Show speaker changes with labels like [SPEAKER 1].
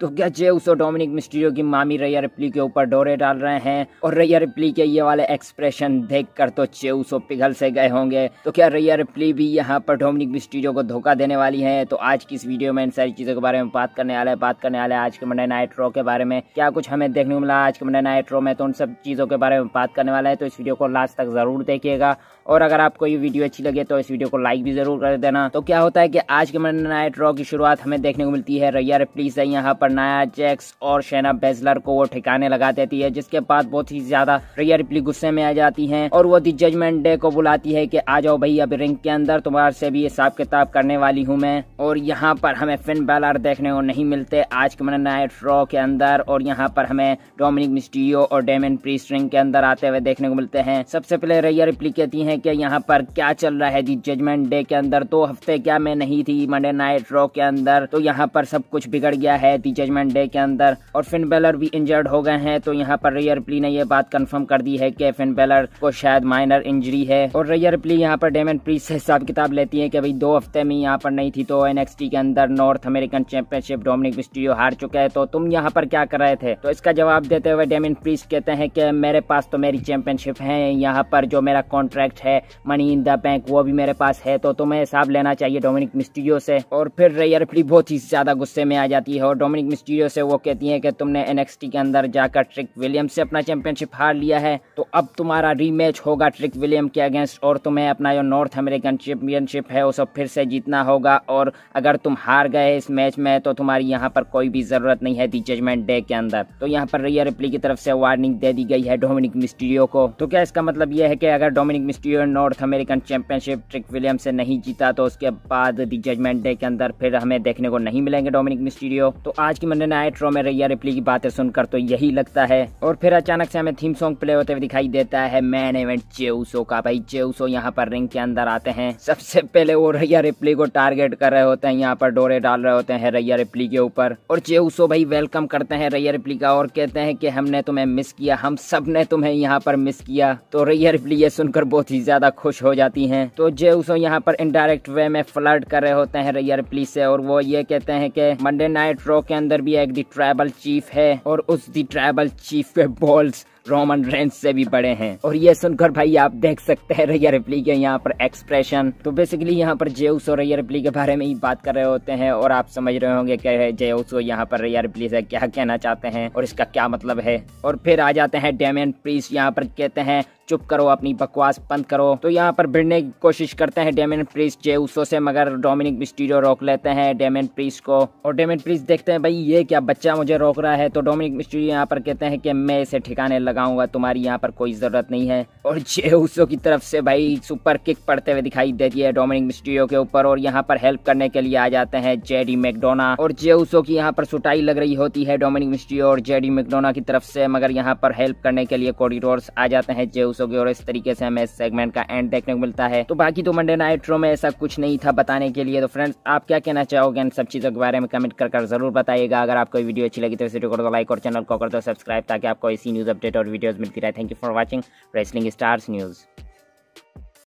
[SPEAKER 1] तो क्या जेउस और डोमिनिक मिस्टीरियो की मामी रैया रिप्ली के ऊपर डोरे डाल रहे हैं और रैया रिप्ली के ये वाले एक्सप्रेशन देखकर तो जेउस और पिघल से गए होंगे तो क्या रैया रिप्ली भी यहाँ पर डोमिनिक मिस्टीरियो को धोखा देने वाली है तो आज की इस वीडियो में इन सारी चीज़ों के बारे में बात करने वाला है बात करने वाला है आज के मंडे नाइट रो के बारे में क्या कुछ हमें देखने को मिला आज के मंडे नाइट रो में तो उन सब चीज़ों के बारे में बात करने वाला है तो इस वीडियो को लास्ट तक ज़रूर देखिएगा और अगर आपको ये वीडियो अच्छी लगे तो इस वीडियो को लाइक भी ज़रूर कर देना तो क्या होता है कि आज के मंडे नाइट रो की शुरुआत हमें देखने को मिलती है रैया रिप्ली से यहाँ पर नया जैक्स और शेना बेजलर को वो ठिकाने लगा देती है जिसके बाद बहुत ही ज्यादा रिया रिपली गुस्से में आ जाती है और वो दी जजमेंट डे को बुलाती है की आ जाओ भाई अब रिंग के अंदर तुम्हारे से भी हिसाब किताब करने वाली हूँ मैं और यहाँ पर हमें फिन बैलर देखने को नहीं मिलते आज के मैंने नाइट रॉ के अंदर और यहाँ पर हमें डोमिनिक मिस्टीओ और डेमिन प्रीस रिंग के अंदर आते हुए देखने को मिलते हैं सबसे पहले रैया रिप्ली कहती है कि यहाँ पर क्या चल रहा है दी जजमेंट डे के अंदर दो हफ्ते क्या मैं नहीं थी मंडे नाइट रॉ के अंदर तो यहाँ पर सब कुछ बिगड़ गया है दी जजमेंट डे के अंदर और फिन बेलर भी इंजर्ड हो गए हैं तो यहाँ पर रेयर प्ली ने यह बात कंफर्म कर दी है कि फिन बेलर को शायद माइनर इंजरी है और रेयर प्ली यहाँ पर डेमन प्रीस से हिसाब किताब लेती है कि भाई दो हफ्ते में यहाँ पर नहीं थी तो एन के अंदर North American Championship Dominik Mysterio हार चुका है तो तुम यहाँ पर क्या कर रहे थे तो इसका जवाब देते हुए डेमिन प्रीस कहते हैं कि मेरे पास तो मेरी चैंपियनशिप है यहाँ पर जो मेरा कॉन्ट्रैक्ट है मनी इन द बैंक वो भी मेरे पास है तो तुम्हें हिसाब लेना चाहिए डोमिनिक मिस्ट्रियो से और फिर रेयर प्ली बहुत ही ज्यादा गुस्से में आ जाती है और डोमिनिक मिस्टीरियो से वो कहती हैं कि तुमने एन के अंदर जाकर ट्रिक विलियम से अपना चैंपियनशिप हार लिया है तो अब तुम्हारा रीमैच होगा ट्रिक विलियम के अगेंस्ट और तुम्हें अपना जो नॉर्थ अमेरिकन चैंपियनशिप है उसे फिर से जीतना होगा और अगर तुम हार गए इस मैच में तो तुम्हारी यहाँ पर कोई भी ज़रूरत नहीं है दी जजमेंट डे के अंदर तो यहाँ पर रिया रिप्ली की तरफ से वार्निंग दे दी गई है डोमिनिक मिस्टीरियो को तो क्या इसका मतलब यह है कि अगर Dominik Mysterio North American Championship Trick William से नहीं जीता तो उसके बाद दी जजमेंट डे के अंदर फिर हमें देखने को नहीं मिलेंगे डोमिनिक मिस्टीरियो तो आज की मंडे नाइट रो में रैया रिप्ली की बातें सुनकर तो यही लगता है और फिर अचानक से हमें थीम सॉन्ग प्ले होते हुए दिखाई देता है मैन इवेंट चेउसो का भाई चेउसो यहाँ पर रिंग के अंदर आते हैं सबसे पहले वो रैया रिप्ली को टारगेट कर रहे होते हैं यहाँ पर डोरे डाल रहे होते हैं रैया रिप्ली के ऊपर और चेउसो भाई वेलकम करते हैं रैया रिप्ली का और कहते हैं की हमने तुम्हें मिस किया हम सब ने तुम्हें यहाँ पर मिस किया तो रैया रिप्ली ये सुनकर बहुत ही ज्यादा खुश हो जाती है तो जेउसो यहाँ पर इनडायरेक्ट वे में फ्लर्ट कर रहे होते हैं रैया रिप्ली से और वो ये कहते हैं कि मंडे नाइट रो के अंदर भी एक दी ट्राइबल चीफ है और उस दी ट्राइबल चीफ पे बॉल्स रोमन रेंस से भी बड़े हैं और ये सुनकर भाई आप देख सकते हैं रैया रिप्ली के यहाँ पर एक्सप्रेशन तो बेसिकली यहाँ पर जेउस और रैया रिप्ली के बारे में ही बात कर रहे होते हैं और आप समझ रहे होंगे कि जेउस यहाँ पर रैया रिप्ली से क्या कहना चाहते हैं और इसका क्या मतलब है और फिर आ जाते हैं डेमियन प्रीस यहाँ पर कहते हैं चुप करो अपनी बकवास बंद करो तो यहाँ पर भिड़ने की कोशिश करते हैं डेमिन प्रीस जेउसो से मगर डोमिनिक मिस्टीरियो रोक लेते हैं डेमिन प्रीस को और डेमिन प्रीस देखते हैं भाई ये क्या बच्चा मुझे रोक रहा है तो डोमिनिक मिस्टीरियो यहाँ पर कहते हैं कि मैं इसे ठिकाने लगा लगाऊंगा तुम्हारी यहाँ पर कोई ज़रूरत नहीं है और जेउसो की तरफ से भाई सुपर किक पड़ते हुए दिखाई देती है डोमिनिक मिस्ट्रियो के ऊपर और यहाँ पर हेल्प करने के लिए आ जाते हैं जेडी मैकडोना और जेउसो की यहाँ पर सुटाई लग रही होती है डोमिनिक मिस्ट्रियो और जेडी मैकडोना की तरफ से मगर यहाँ पर हेल्प करने के लिए कॉरिडोर्स आ जाते हैं जेउसो की और इस तरीके से हमें सेगमेंट का एंड देखने को मिलता है तो बाकी तो मंडे नाइट रो में ऐसा कुछ नहीं था बताने के लिए तो फ्रेंड्स आप क्या कहना चाहोगे इन सब चीज़ों के बारे में कमेंट कर जरूर बताइएगा अगर आपको वीडियो अच्छी लगी तो इसे को लाइक और चैनल को कर दो सब्सक्राइब ताकि आपको इसी न्यूज़ अपडेट और वीडियोज़ मिलती रहे thank you for watching wrestling stars news